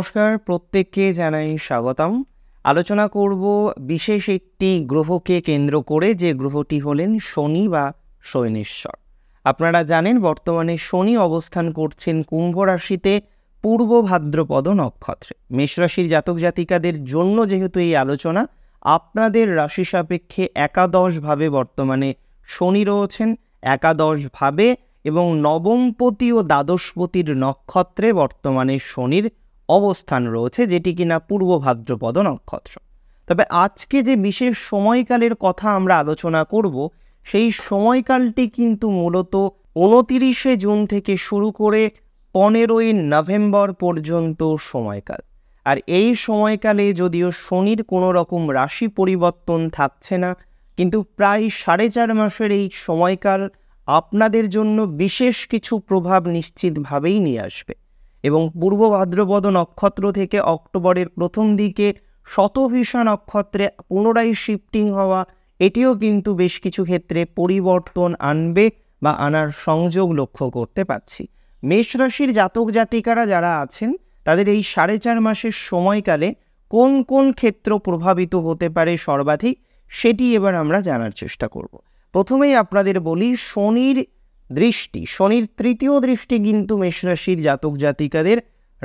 নমস্কার প্রত্যেককে জানাই স্বাগতম আলোচনা করব বিশেষ একটি গ্রহকে কেন্দ্র করে যে গ্রহটি হলেন শনি বা শৈনেশ্বর আপনারা জানেন বর্তমানে শনি অবস্থান করছেন কুম্ভ রাশিতে পূর্ব ভাদ্রপদ নক্ষত্রে মেষরাশির জাতক জাতিকাদের জন্য যেহেতু এই আলোচনা আপনাদের রাশি সাপেক্ষে একাদশভাবে বর্তমানে শনি রয়েছেন একাদশভাবে এবং নবমপতি ও দ্বাদশপতির নক্ষত্রে বর্তমানে শনির অবস্থান রয়েছে যেটি কিনা পূর্ব ভাদ্রপদ নক্ষত্র তবে আজকে যে বিশেষ সময়কালের কথা আমরা আলোচনা করব সেই সময়কালটি কিন্তু মূলত উনতিরিশে জুন থেকে শুরু করে পনেরোই নভেম্বর পর্যন্ত সময়কাল আর এই সময়কালে যদিও শনির কোনো রকম রাশি পরিবর্তন থাকছে না কিন্তু প্রায় সাড়ে চার মাসের এই সময়কাল আপনাদের জন্য বিশেষ কিছু প্রভাব নিশ্চিতভাবেই নিয়ে আসবে এবং পূর্ব ভাদ্রপদ নক্ষত্র থেকে অক্টোবরের প্রথম দিকে শতভিষা নক্ষত্রে পুনরায় শিফটিং হওয়া এটিও কিন্তু বেশ কিছু ক্ষেত্রে পরিবর্তন আনবে বা আনার সংযোগ লক্ষ্য করতে পাচ্ছি মেষ রাশির জাতক জাতিকারা যারা আছেন তাদের এই সাড়ে চার মাসের সময়কালে কোন কোন ক্ষেত্র প্রভাবিত হতে পারে সর্বাধিক সেটি এবার আমরা জানার চেষ্টা করব প্রথমেই আপনাদের বলি শনির দৃষ্টি শনির তৃতীয় দৃষ্টি কিন্তু মেষরাশির জাতক জাতিকাদের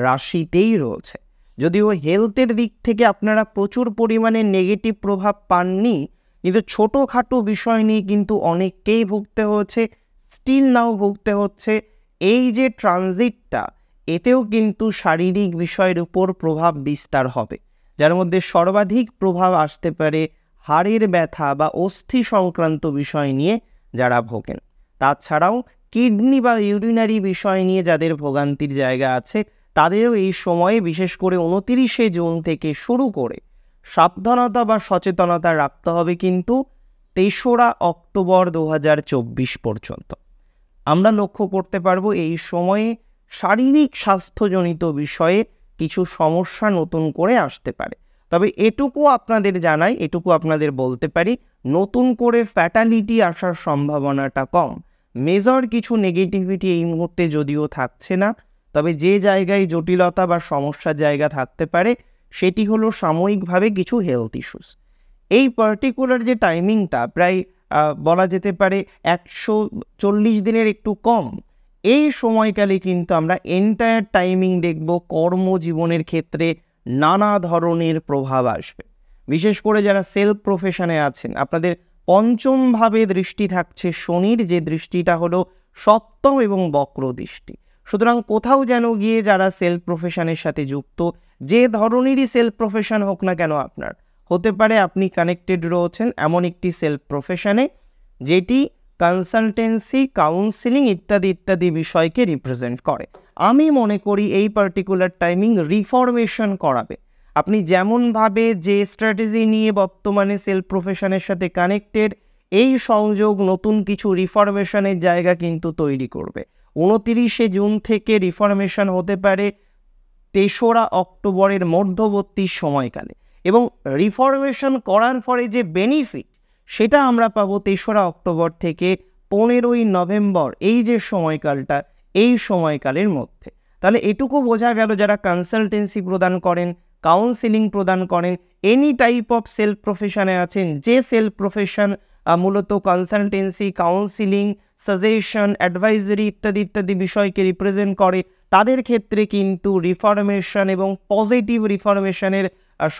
রাশিতেই রয়েছে যদিও হেলথের দিক থেকে আপনারা প্রচুর পরিমাণে নেগেটিভ প্রভাব পাননি কিন্তু ছোটোখাটো বিষয় নিয়ে কিন্তু অনেককেই ভুগতে হচ্ছে স্টিল নাও ভুগতে হচ্ছে এই যে ট্রানজিটটা এতেও কিন্তু শারীরিক বিষয়ের উপর প্রভাব বিস্তার হবে যার মধ্যে সর্বাধিক প্রভাব আসতে পারে হাড়ের ব্যথা বা অস্থি সংক্রান্ত বিষয় নিয়ে যারা ভোগেন তাছাড়াও কিডনি বা ইউরিনারি বিষয় নিয়ে যাদের ভোগান্তির জায়গা আছে তাদেরও এই সময়ে বিশেষ করে উনতিরিশে জুন থেকে শুরু করে সাবধানতা বা সচেতনতা রাখতে হবে কিন্তু তেসরা অক্টোবর দু পর্যন্ত আমরা লক্ষ্য করতে পারবো এই সময়ে শারীরিক স্বাস্থ্যজনিত বিষয়ে কিছু সমস্যা নতুন করে আসতে পারে তবে এটুকু আপনাদের জানাই এটুকু আপনাদের বলতে পারি নতুন করে ফ্যাটালিটি আসার সম্ভাবনাটা কম মেজর কিছু নেগেটিভিটি এই মুহূর্তে যদিও থাকছে না তবে যে জায়গায় জটিলতা বা সমস্যার জায়গা থাকতে পারে সেটি হলো সাময়িকভাবে কিছু হেলথ ইস্যুস এই পার্টিকুলার যে টাইমিংটা প্রায় বলা যেতে পারে একশো চল্লিশ দিনের একটু কম এই সময়কালে কিন্তু আমরা এন্টায়ার টাইমিং দেখব কর্মজীবনের ক্ষেত্রে নানা ধরনের প্রভাব আসবে বিশেষ করে যারা সেলফ প্রফেশনে আছেন আপনাদের পঞ্চমভাবে দৃষ্টি থাকছে শনির যে দৃষ্টিটা হলো সপ্তম এবং বক্র দৃষ্টি সুতরাং কোথাও যেন গিয়ে যারা সেলফ প্রফেশনের সাথে যুক্ত যে ধরনেরই সেলফ প্রফেশন হোক না কেন আপনার হতে পারে আপনি কানেক্টেড রয়েছেন এমন একটি সেলফ প্রফেশনে যেটি কনসালটেন্সি কাউন্সিলিং ইত্যাদি ইত্যাদি বিষয়কে রিপ্রেজেন্ট করে আমি মনে করি এই পার্টিকুলার টাইমিং রিফরমেশন করাবে আপনি যেমনভাবে যে স্ট্র্যাটেজি নিয়ে বর্তমানে সেল প্রফেশনের সাথে কানেক্টেড এই সংযোগ নতুন কিছু রিফরমেশনের জায়গা কিন্তু তৈরি করবে উনতিরিশে জুন থেকে রিফরমেশন হতে পারে তেসরা অক্টোবরের মধ্যবর্তী সময়কালে এবং রিফরমেশন করার পরে যে বেনিফিট সেটা আমরা পাবো তেসরা অক্টোবর থেকে পনেরোই নভেম্বর এই যে সময়কালটা এই সময়কালের মধ্যে তাহলে এটুকু বোঝা গেল যারা কনসালটেন্সি প্রদান করেন কাউন্সিলিং প্রদান করেন এনি টাইপ অফ সেলফ প্রফেশনে আছেন যে সেলফ প্রফেশন মূলত কনসালটেন্সি কাউন্সিলিং সাজেশন অ্যাডভাইজারি ইত্যাদি ইত্যাদি বিষয়কে রিপ্রেজেন্ট করে তাদের ক্ষেত্রে কিন্তু রিফরমেশন এবং পজিটিভ রিফরমেশনের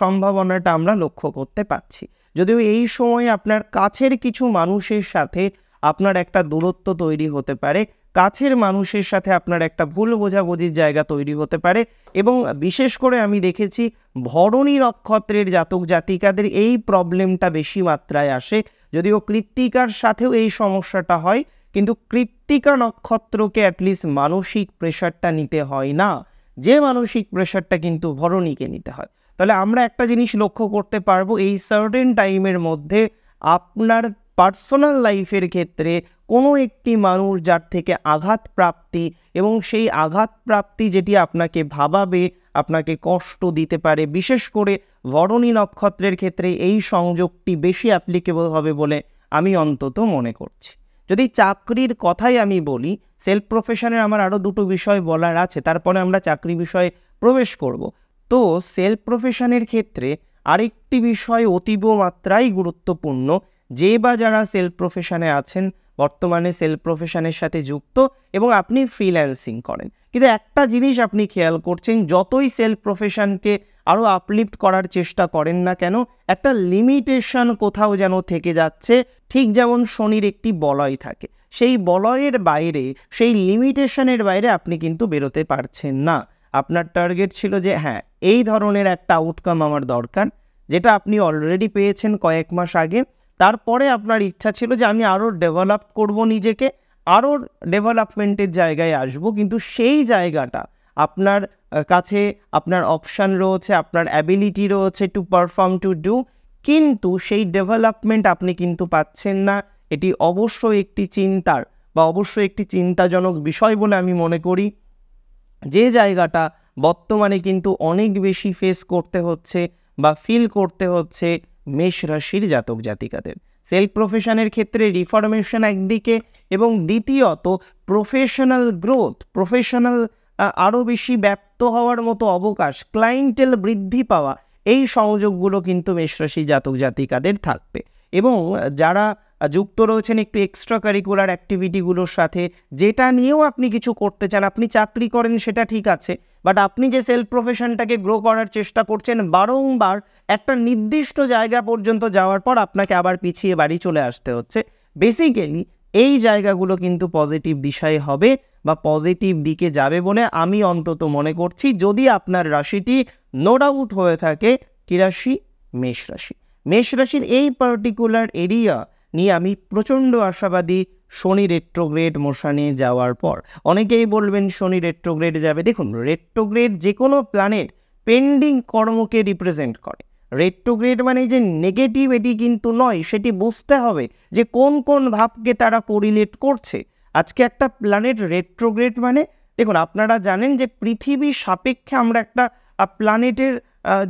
সম্ভাবনাটা আমরা লক্ষ্য করতে পাচ্ছি যদিও এই সময় আপনার কাছের কিছু মানুষের সাথে আপনার একটা দূরত্ব তৈরি হতে পারে কাছের মানুষের সাথে আপনার একটা ভুল বোঝাবুঝির জায়গা তৈরি হতে পারে এবং বিশেষ করে আমি দেখেছি ভরণী নক্ষত্রের জাতক জাতিকাদের এই প্রবলেমটা বেশি মাত্রায় আসে যদিও কৃত্তিকার সাথেও এই সমস্যাটা হয় কিন্তু কৃত্তিকা নক্ষত্রকে অ্যাটলিস্ট মানসিক প্রেশারটা নিতে হয় না যে মানসিক প্রেশারটা কিন্তু ভরণীকে নিতে হয় তাহলে আমরা একটা জিনিস লক্ষ্য করতে পারবো এই সার্টেন টাইমের মধ্যে আপনার পার্সোনাল লাইফের ক্ষেত্রে কোনো একটি মানুষ যার থেকে আঘাত প্রাপ্তি এবং সেই আঘাত প্রাপ্তি যেটি আপনাকে ভাবাবে আপনাকে কষ্ট দিতে পারে বিশেষ করে বরণী নক্ষত্রের ক্ষেত্রে এই সংযোগটি বেশি অ্যাপ্লিকেবল হবে বলে আমি অন্তত মনে করছি যদি চাকরির কথাই আমি বলি সেলফ প্রফেশনের আমার আরও দুটো বিষয় বলার আছে তারপরে আমরা চাকরি বিষয়ে প্রবেশ করব তো সেলফ প্রফেশনের ক্ষেত্রে আরেকটি বিষয় অতীব মাত্রায় গুরুত্বপূর্ণ যে বা যারা সেলফ প্রফেশনে আছেন বর্তমানে সেলফ প্রফেশনের সাথে যুক্ত এবং আপনি ফ্রিল্যান্সিং করেন কিন্তু একটা জিনিস আপনি খেয়াল করছেন যতই সেলফ প্রফেশনকে আরও আপলিফ্ট করার চেষ্টা করেন না কেন একটা লিমিটেশন কোথাও যেন থেকে যাচ্ছে ঠিক যেমন শনির একটি বলয় থাকে সেই বলয়ের বাইরে সেই লিমিটেশনের বাইরে আপনি কিন্তু বেরোতে পারছেন না আপনার টার্গেট ছিল যে হ্যাঁ এই ধরনের একটা আউটকাম আমার দরকার যেটা আপনি অলরেডি পেয়েছেন কয়েক মাস আগে তারপরে আপনার ইচ্ছা ছিল যে আমি আরও ডেভেলপ করব নিজেকে আরও ডেভেলপমেন্টের জায়গায় আসব কিন্তু সেই জায়গাটা আপনার কাছে আপনার অপশান রয়েছে আপনার অ্যাবিলিটি রয়েছে টু পারফর্ম টু ডু কিন্তু সেই ডেভেলপমেন্ট আপনি কিন্তু পাচ্ছেন না এটি অবশ্যই একটি চিন্তার বা অবশ্যই একটি চিন্তাজনক বিষয় বলে আমি মনে করি যে জায়গাটা বর্তমানে কিন্তু অনেক বেশি ফেস করতে হচ্ছে বা ফিল করতে হচ্ছে মেষ রাশির জাতক জাতিকাদের সেলফ প্রফেশনের ক্ষেত্রে রিফরমেশন একদিকে এবং দ্বিতীয়ত প্রফেশনাল গ্রোথ প্রফেশনাল আরও বেশি ব্যপ্ত হওয়ার মতো অবকাশ ক্লায়েন্টেল বৃদ্ধি পাওয়া এই সংযোগগুলো কিন্তু মেষরাশি জাতক জাতিকাদের থাকবে এবং যারা যুক্ত রয়েছেন একটু এক্সট্রা কারিকুলার অ্যাক্টিভিটিগুলোর সাথে যেটা নিয়েও আপনি কিছু করতে চান আপনি চাকরি করেন সেটা ঠিক আছে বাট আপনি যে সেলফ প্রফেশনটাকে গ্রো করার চেষ্টা করছেন বারংবার একটা নির্দিষ্ট জায়গা পর্যন্ত যাওয়ার পর আপনাকে আবার পিছিয়ে বাড়ি চলে আসতে হচ্ছে বেসিক্যালি এই জায়গাগুলো কিন্তু পজিটিভ দিশায় হবে বা পজিটিভ দিকে যাবে বলে আমি অন্তত মনে করছি যদি আপনার রাশিটি নো ডাউট হয়ে থাকে কি রাশি মেষ রাশি মেষ রাশির এই পার্টিকুলার এরিয়া নিয়ে আমি প্রচণ্ড আশাবাদী শনি রেট্রোগ্রেড মোশানে যাওয়ার পর অনেকেই বলবেন শনি রেট্রোগ্রেডে যাবে দেখুন রেট্রোগ্রেড যে কোনো প্ল্যানেট পেন্ডিং কর্মকে রিপ্রেজেন্ট করে রেট্রোগ্রেড মানে যে নেগেটিভ এটি কিন্তু নয় সেটি বুঝতে হবে যে কোন কোন ভাবকে তারা কোরিলেট করছে আজকে একটা প্ল্যানেট রেট্রোগ্রেড মানে দেখুন আপনারা জানেন যে পৃথিবী সাপেক্ষে আমরা একটা প্ল্যানেটের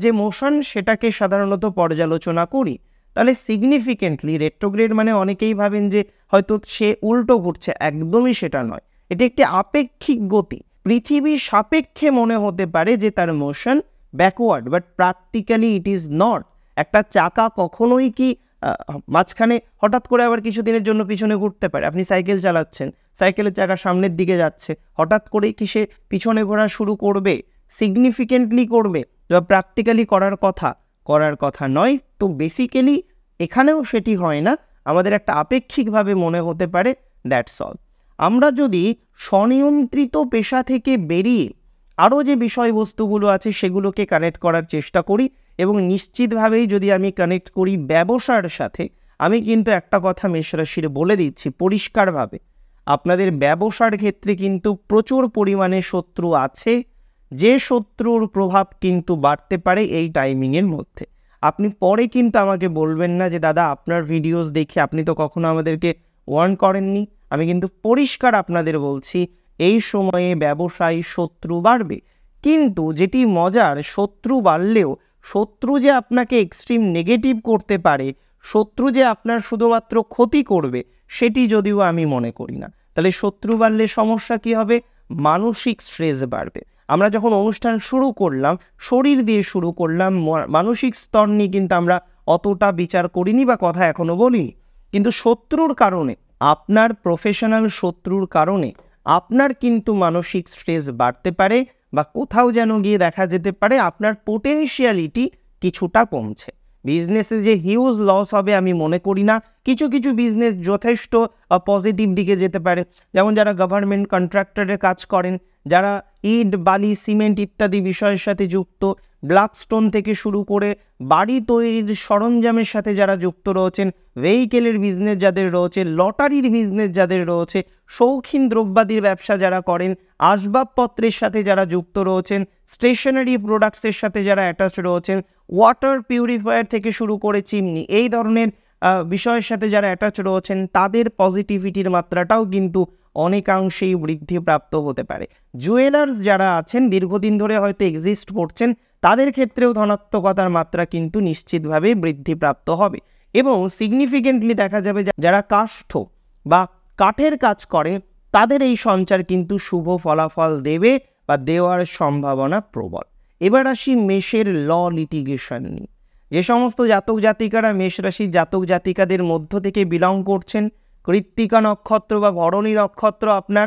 যে মোশন সেটাকে সাধারণত পর্যালোচনা করি তাহলে সিগনিফিকেন্টলি রেট্রোগ্রেড মানে অনেকেই ভাবেন যে হয়তো সে উল্টো ঘুরছে একদমই সেটা নয় এটি একটি আপেক্ষিক গতি পৃথিবীর সাপেক্ষে মনে হতে পারে যে তার motion backward but practically it is not একটা চাকা কখনোই কি মাঝখানে হঠাৎ করে আবার কিছুদিনের জন্য পিছনে ঘুরতে পারে আপনি সাইকেল চালাচ্ছেন সাইকেলের চাকা সামনের দিকে যাচ্ছে হঠাৎ করেই কি সে পিছনে ঘোরা শুরু করবে সিগনিফিকেন্টলি করবে বা প্র্যাকটিক্যালি করার কথা করার কথা নয় তো বেসিক্যালি এখানেও সেটি হয় না আমাদের একটা আপেক্ষিকভাবে মনে হতে পারে দ্যাটস অল আমরা যদি স্বনিয়ন্ত্রিত পেশা থেকে বেরিয়ে আরও যে বিষয়বস্তুগুলো আছে সেগুলোকে কানেক্ট করার চেষ্টা করি এবং নিশ্চিতভাবেই যদি আমি কানেক্ট করি ব্যবসার সাথে আমি কিন্তু একটা কথা মেষরাশির বলে দিচ্ছি পরিষ্কারভাবে আপনাদের ব্যবসার ক্ষেত্রে কিন্তু প্রচুর পরিমাণে শত্রু আছে যে শত্রুর প্রভাব কিন্তু বাড়তে পারে এই টাইমিংয়ের মধ্যে আপনি পরে কিন্তু আমাকে বলবেন না যে দাদা আপনার ভিডিওস দেখে আপনি তো কখনো আমাদেরকে ওয়ার্ন করেননি আমি কিন্তু পরিষ্কার আপনাদের বলছি এই সময়ে ব্যবসায়ী শত্রু বাড়বে কিন্তু যেটি মজার শত্রু বাড়লেও শত্রু যে আপনাকে এক্সট্রিম নেগেটিভ করতে পারে শত্রু যে আপনার শুধুমাত্র ক্ষতি করবে সেটি যদিও আমি মনে করি না তাহলে শত্রু বাড়লে সমস্যা কী হবে মানসিক স্ট্রেস বাড়বে আমরা যখন অনুষ্ঠান শুরু করলাম শরীর দিয়ে শুরু করলাম মানসিক স্তর নিয়ে কিন্তু আমরা অতটা বিচার করিনি বা কথা এখনও বলিনি কিন্তু শত্রুর কারণে আপনার প্রফেশনাল শত্রুর কারণে আপনার কিন্তু মানসিক স্ট্রেস বাড়তে পারে বা কোথাও যেন গিয়ে দেখা যেতে পারে আপনার পোটেনশিয়ালিটি কিছুটা কমছে বিজনেসে যে হিউজ লস হবে আমি মনে করি না কিছু কিছু বিজনেস যথেষ্ট পজিটিভ দিকে যেতে পারে যেমন যারা গভর্নমেন্ট কন্ট্রাক্টরে কাজ করেন যারা ইট বালি সিমেন্ট ইত্যাদি বিষয়ের সাথে যুক্ত ব্ল্যাকস্টোন থেকে শুরু করে বাড়ি তৈরির সরঞ্জামের সাথে যারা যুক্ত রয়েছেন ভেহিকেলের বিজনেস যাদের রয়েছে লটারির বিজনেস যাদের রয়েছে শৌখিন দ্রব্যাদির ব্যবসা যারা করেন আসবাবপত্রের সাথে যারা যুক্ত রয়েছেন স্টেশনারি প্রোডাক্টসের সাথে যারা অ্যাটাচ রয়েছেন ওয়াটার পিউরিফায়ার থেকে শুরু করে চিমনি এই ধরনের বিষয়ের সাথে যারা অ্যাটাচ রয়েছেন তাদের পজিটিভিটির মাত্রাটাও কিন্তু অনেকাংশেই বৃদ্ধিপ্রাপ্ত হতে পারে জুয়েলার্স যারা আছেন দীর্ঘদিন ধরে হয়তো এক্সিস্ট করছেন তাদের ক্ষেত্রেও ধনাত্মকতার মাত্রা কিন্তু নিশ্চিতভাবে বৃদ্ধিপ্রাপ্ত হবে এবং সিগনিফিকেন্টলি দেখা যাবে যারা কাষ্ঠ বা কাঠের কাজ করে তাদের এই সঞ্চার কিন্তু শুভ ফলাফল দেবে বা দেওয়ার সম্ভাবনা প্রবল এবার আসি মেষের ল লিটিগেশন নিয়ে যে সমস্ত জাতক জাতিকারা মেষ রাশির জাতক জাতিকাদের মধ্য থেকে বিলং করছেন কৃত্তিকা নক্ষত্র বা ভরণী নক্ষত্র আপনার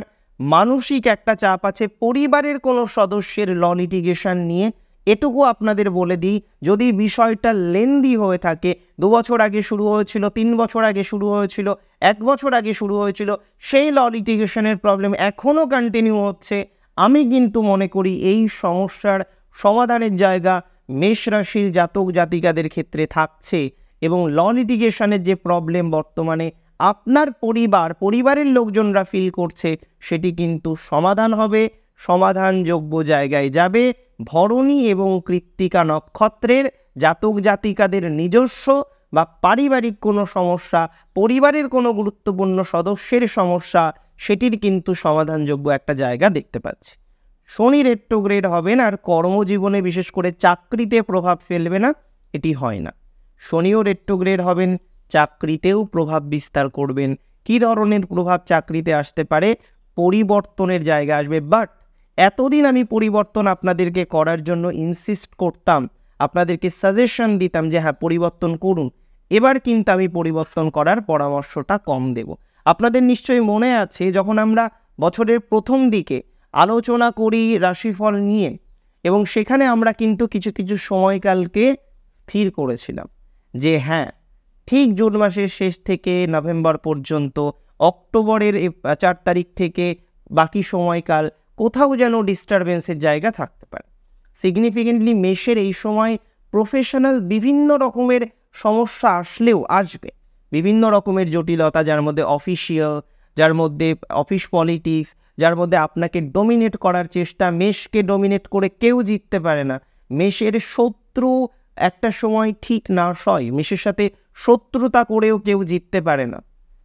মানসিক একটা চাপ আছে পরিবারের কোনো সদস্যের ল লিটিগেশন নিয়ে এটুকু আপনাদের বলে দিই যদি বিষয়টা লেন্দি হয়ে থাকে দু বছর আগে শুরু হয়েছিল তিন বছর আগে শুরু হয়েছিল এক বছর আগে শুরু হয়েছিল সেই ল লিটিগেশনের প্রবলেম এখনও কন্টিনিউ হচ্ছে আমি কিন্তু মনে করি এই সমস্যার সমাধানের জায়গা মেষ রাশির জাতক জাতিকাদের ক্ষেত্রে থাকছে এবং ল লিটিগেশনের যে প্রবলেম বর্তমানে আপনার পরিবার পরিবারের লোকজনরা ফিল করছে সেটি কিন্তু সমাধান হবে সমাধানযোগ্য জায়গায় যাবে ভরণী এবং কৃত্তিকা নক্ষত্রের জাতক জাতিকাদের নিজস্ব বা পারিবারিক কোনো সমস্যা পরিবারের কোনো গুরুত্বপূর্ণ সদস্যের সমস্যা সেটির কিন্তু সমাধানযোগ্য একটা জায়গা দেখতে পাচ্ছি শনি রেট্রোগ্রেড হবেন আর কর্মজীবনে বিশেষ করে চাকরিতে প্রভাব ফেলবে না এটি হয় না শনিও রেট্রোগ্রেড হবেন চাকরিতেও প্রভাব বিস্তার করবেন কি ধরনের প্রভাব চাকরিতে আসতে পারে পরিবর্তনের জায়গা আসবে বাট এতদিন আমি পরিবর্তন আপনাদেরকে করার জন্য ইনসিস্ট করতাম আপনাদেরকে সাজেশন দিতাম যে হ্যাঁ পরিবর্তন করুন এবার কিন্তু আমি পরিবর্তন করার পরামর্শটা কম দেব আপনাদের নিশ্চয়ই মনে আছে যখন আমরা বছরের প্রথম দিকে আলোচনা করি রাশিফল নিয়ে এবং সেখানে আমরা কিন্তু কিছু কিছু সময়কালকে স্থির করেছিলাম যে হ্যাঁ ঠিক জুন মাসের শেষ থেকে নভেম্বর পর্যন্ত অক্টোবরের চার তারিখ থেকে বাকি সময়কাল কোথাও যেন ডিস্টারবেন্সের জায়গা থাকতে পারে সিগনিফিকেন্টলি মেশের এই সময় প্রফেশনাল বিভিন্ন রকমের সমস্যা আসলেও আসবে বিভিন্ন রকমের জটিলতা যার মধ্যে অফিসিয়াল যার মধ্যে অফিস পলিটিক্স যার মধ্যে আপনাকে ডোমিনেট করার চেষ্টা মেষকে ডোমিনেট করে কেউ জিততে পারে না মেষের শত্রু একটা সময় ঠিক না সয় মেষের সাথে শত্রুতা করেও কেউ জিততে পারে না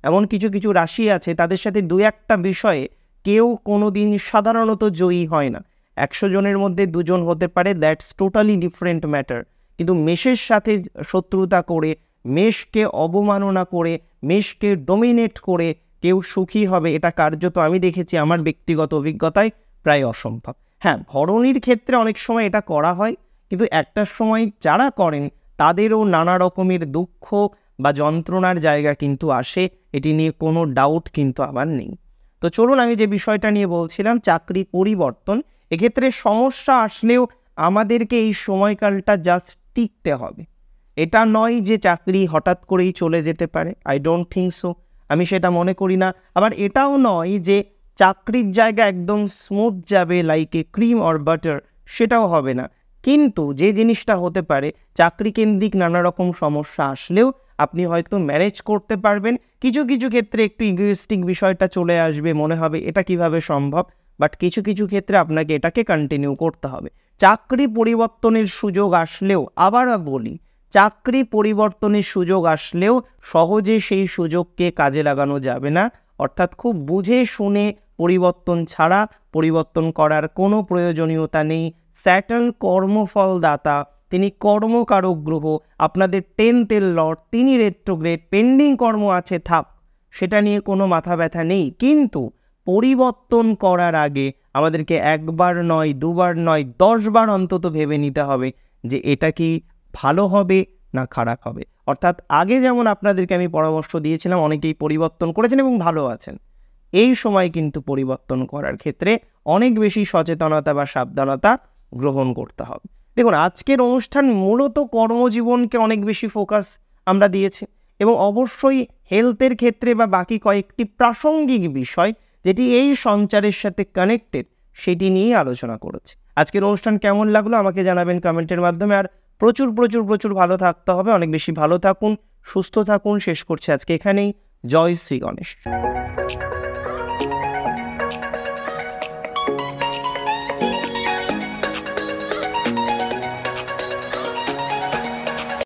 এমন কিছু কিছু রাশি আছে তাদের সাথে দু একটা বিষয়ে কেউ কোনো দিন সাধারণত জয়ী হয় না একশো জনের মধ্যে দুজন হতে পারে দ্যাটস টোটালি ডিফারেন্ট ম্যাটার কিন্তু মেষের সাথে শত্রুতা করে মেষকে অবমাননা করে মেষকে ডোমিনেট করে কেউ সুখী হবে এটা কার্যত আমি দেখেছি আমার ব্যক্তিগত অভিজ্ঞতায় প্রায় অসম্ভব হ্যাঁ ভরণীর ক্ষেত্রে অনেক সময় এটা করা হয় কিন্তু একটা সময় যারা করেন তাদেরও নানা রকমের দুঃখ বা যন্ত্রণার জায়গা কিন্তু আসে এটি নিয়ে কোনো ডাউট কিন্তু আমার নেই তো চলুন আমি যে বিষয়টা নিয়ে বলছিলাম চাকরি পরিবর্তন এক্ষেত্রে সমস্যা আসলেও আমাদেরকে এই সময়কালটা জাস্ট টিকতে হবে এটা নয় যে চাকরি হঠাৎ করেই চলে যেতে পারে আই ডোন্ট থিঙ্ক সো আমি সেটা মনে করি না আবার এটাও নয় যে চাকরির জায়গা একদম স্মুথ যাবে like a cream or butter সেটাও হবে না কিন্তু যে জিনিসটা হতে পারে চাকরি কেন্দ্রিক নানা রকম সমস্যা আসলেও আপনি হয়তো ম্যারেজ করতে পারবেন কিছু কিছু ক্ষেত্রে একটু ইগোইস্টিক বিষয়টা চলে আসবে মনে হবে এটা কিভাবে সম্ভব বাট কিছু কিছু ক্ষেত্রে আপনাকে এটাকে কন্টিনিউ করতে হবে চাকরি পরিবর্তনের সুযোগ আসলেও আবার বলি চাকরি পরিবর্তনের সুযোগ আসলেও সহজে সেই সুযোগকে কাজে লাগানো যাবে না অর্থাৎ খুব বুঝে শুনে পরিবর্তন ছাড়া পরিবর্তন করার কোনো প্রয়োজনীয়তা নেই স্যাটার্ন কর্মফলদাতা তিনি কর্মকারক গ্রহ আপনাদের টেন্থের লর্ড তিনি রেট্রোগ্রেড পেন্ডিং কর্ম আছে থাক সেটা নিয়ে কোনো মাথা ব্যথা নেই কিন্তু পরিবর্তন করার আগে আমাদেরকে একবার নয় দুবার নয় দশবার অন্তত ভেবে নিতে হবে যে এটা কি ভালো হবে না খারাপ হবে অর্থাৎ আগে যেমন আপনাদেরকে আমি পরামর্শ দিয়েছিলাম অনেকেই পরিবর্তন করেছেন এবং ভালো আছেন এই সময় কিন্তু পরিবর্তন করার ক্ষেত্রে অনেক বেশি সচেতনতা বা সাবধানতা গ্রহণ করতে হবে দেখুন আজকের অনুষ্ঠান মূলত কর্মজীবনকে অনেক বেশি ফোকাস আমরা দিয়েছি এবং অবশ্যই হেলথের ক্ষেত্রে বা বাকি কয়েকটি প্রাসঙ্গিক বিষয় যেটি এই সঞ্চারের সাথে কানেক্টেড সেটি নিয়ে আলোচনা করেছে আজকের অনুষ্ঠান কেমন লাগলো আমাকে জানাবেন কমেন্টের মাধ্যমে আর প্রচুর প্রচুর প্রচুর ভালো থাকতে হবে অনেক বেশি ভালো থাকুন সুস্থ থাকুন শেষ করছে আজকে এখানেই জয় শ্রী গণেশ